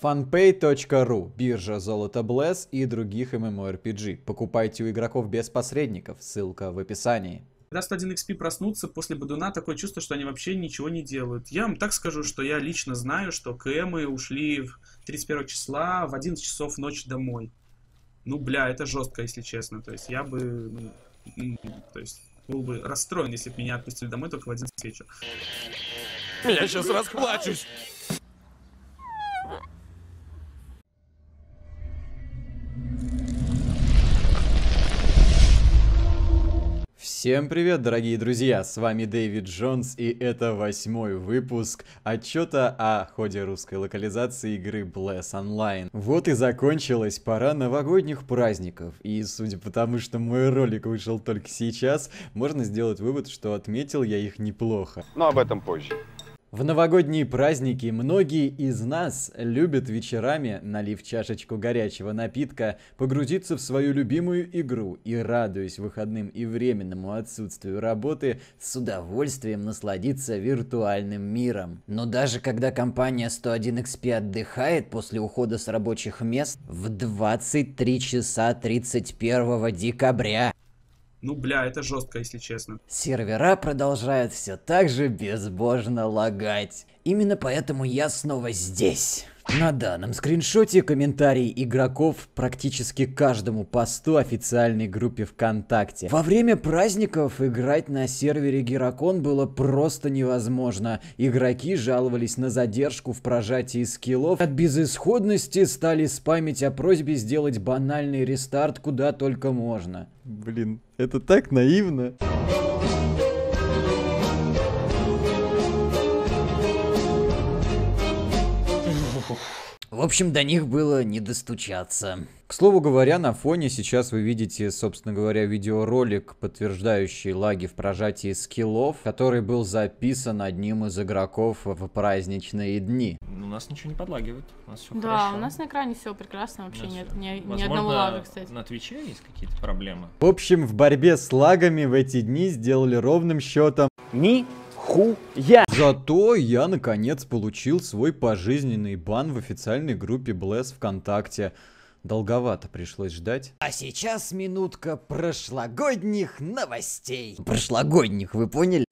Funpay.ru, биржа Золото Блэс и других MMORPG. Покупайте у игроков без посредников, ссылка в описании. Когда 101xp проснутся после Бадуна, такое чувство, что они вообще ничего не делают. Я вам так скажу, что я лично знаю, что КМы ушли в 31 числа в 11 часов ночи домой. Ну, бля, это жестко, если честно. То есть я бы... то есть был бы расстроен, если бы меня отпустили домой только в 11 вечера. Я сейчас расплачусь! Всем привет, дорогие друзья! С вами Дэвид Джонс, и это восьмой выпуск отчета о ходе русской локализации игры Bless Online. Вот и закончилась пора новогодних праздников, и судя по тому, что мой ролик вышел только сейчас, можно сделать вывод, что отметил я их неплохо. Но об этом позже. В новогодние праздники многие из нас любят вечерами, налив чашечку горячего напитка, погрузиться в свою любимую игру и, радуясь выходным и временному отсутствию работы, с удовольствием насладиться виртуальным миром. Но даже когда компания 101XP отдыхает после ухода с рабочих мест в 23 часа 31 декабря, ну, бля, это жестко, если честно. Сервера продолжают все так же безбожно лагать. Именно поэтому я снова здесь. На данном скриншоте комментарии игроков практически каждому посту официальной группе ВКонтакте. Во время праздников играть на сервере Геракон было просто невозможно. Игроки жаловались на задержку в прожатии скиллов. От безысходности стали спамить о просьбе сделать банальный рестарт куда только можно. Блин, это так наивно. В общем, до них было не достучаться. К слову говоря, на фоне сейчас вы видите, собственно говоря, видеоролик, подтверждающий лаги в прожатии скиллов, который был записан одним из игроков в праздничные дни у нас ничего не подлагивает. У нас все да, хорошо. у нас на экране все прекрасно, вообще нет всё. ни, Возможно, ни одного лага, кстати. На Твиче есть какие-то проблемы. В общем, в борьбе с лагами в эти дни сделали ровным счетом. Ни хуя. Зато я наконец получил свой пожизненный бан в официальной группе Блэс ВКонтакте. Долговато пришлось ждать. А сейчас минутка прошлогодних новостей. Прошлогодних, вы поняли?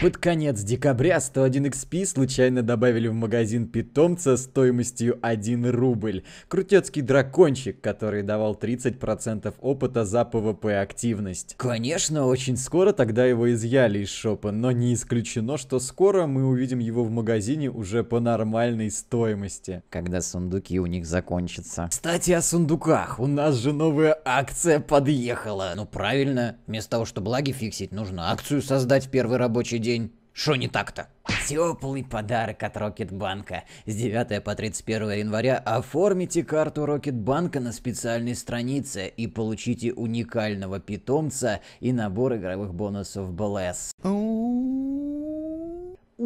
Под конец декабря 101xp случайно добавили в магазин питомца стоимостью 1 рубль. Крутецкий дракончик, который давал 30% опыта за ПВП активность. Конечно, очень скоро тогда его изъяли из шопа, но не исключено, что скоро мы увидим его в магазине уже по нормальной стоимости. Когда сундуки у них закончатся. Кстати, о сундуках. У нас же новая акция подъехала. Ну правильно, вместо того, чтобы лаги фиксить, нужно акцию создать в первый рабочий день день. Что не так-то? Теплый подарок от Рокетбанка. С 9 по 31 января оформите карту Рокетбанка на специальной странице и получите уникального питомца и набор игровых бонусов БЛС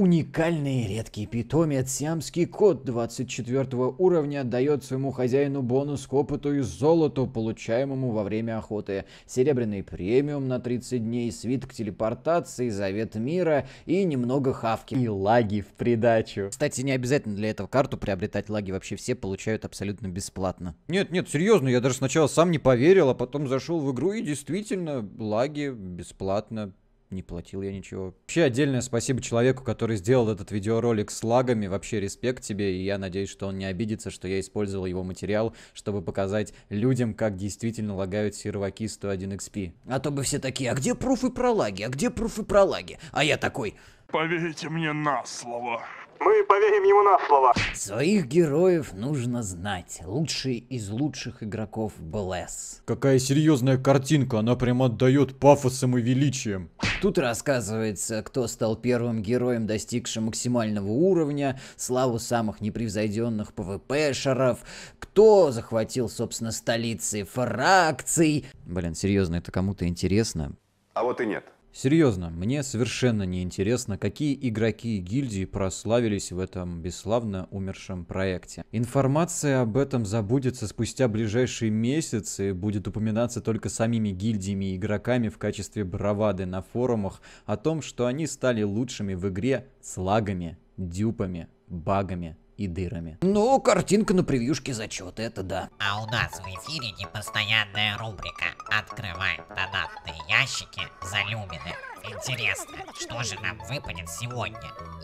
уникальный редкий питомец сиамский кот 24 уровня дает своему хозяину бонус к опыту и золоту, получаемому во время охоты, серебряный премиум на 30 дней, свит телепортации, завет мира и немного хавки. И лаги в придачу. Кстати, не обязательно для этого карту приобретать лаги, вообще все получают абсолютно бесплатно. Нет, нет, серьезно, я даже сначала сам не поверил, а потом зашел в игру и действительно лаги бесплатно не платил я ничего. Вообще отдельное спасибо человеку, который сделал этот видеоролик с лагами. Вообще респект тебе, и я надеюсь, что он не обидится, что я использовал его материал, чтобы показать людям, как действительно лагают серваки 101XP. А то бы все такие, а где пруфы про лаги, а где пруфы про лаги? А я такой... Поверьте мне на слово. Мы поверим ему на слово. Своих героев нужно знать. Лучшие из лучших игроков БЛЭС. Какая серьезная картинка, она прям отдает пафосом и величием. Тут рассказывается, кто стал первым героем, достигшим максимального уровня, славу самых непревзойденных ПВП-шеров, кто захватил, собственно, столицы фракций. Блин, серьезно, это кому-то интересно? А вот и нет. Серьезно, мне совершенно не интересно, какие игроки и гильдии прославились в этом бесславно умершем проекте. Информация об этом забудется спустя ближайшие месяцы будет упоминаться только самими гильдиями и игроками в качестве бравады на форумах о том, что они стали лучшими в игре с лагами, дюпами, багами и дырами. Ну, картинка на превьюшке зачет, это да. А у нас в эфире непостоянная рубрика «Открываем донатные ящики за люмины». Интересно, что же нам выпадет сегодня?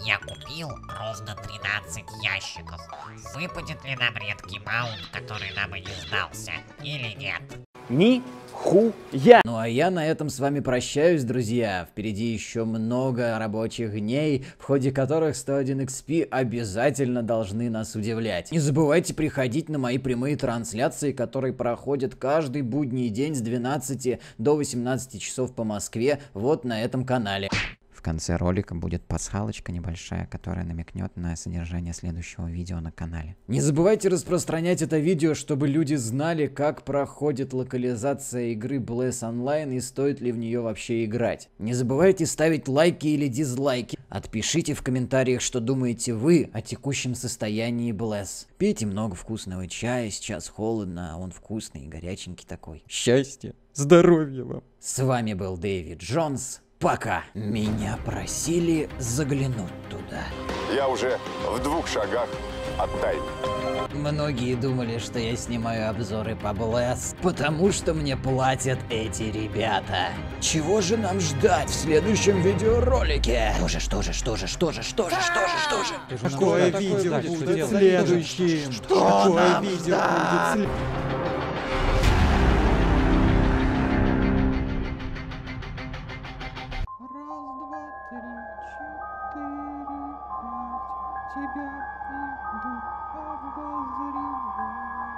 Я купил ровно 13 ящиков. Выпадет ли нам редкий маунт, который нам и не сдался, или нет? Ни Я. Ну а я на этом с вами прощаюсь, друзья. Впереди еще много рабочих дней, в ходе которых 101 XP обязательно должны нас удивлять. Не забывайте приходить на мои прямые трансляции, которые проходят каждый будний день с 12 до 18 часов по Москве вот на этом канале. В конце ролика будет пасхалочка небольшая, которая намекнет на содержание следующего видео на канале. Не забывайте распространять это видео, чтобы люди знали, как проходит локализация игры Bless Online и стоит ли в нее вообще играть. Не забывайте ставить лайки или дизлайки. Отпишите в комментариях, что думаете вы о текущем состоянии Bless. Пейте много вкусного чая, сейчас холодно, а он вкусный и горяченький такой. Счастья, здоровья вам. С вами был Дэвид Джонс пока. Меня просили заглянуть туда. Я уже в двух шагах от тайны. Многие думали, что я снимаю обзоры по Блэс, потому что мне платят эти ребята. Чего же нам ждать в следующем видеоролике? Что же, что же, что же, что же, что же, что же, что же? Какое видео будет следующим? Что нам ждать? тебя иду обозревать.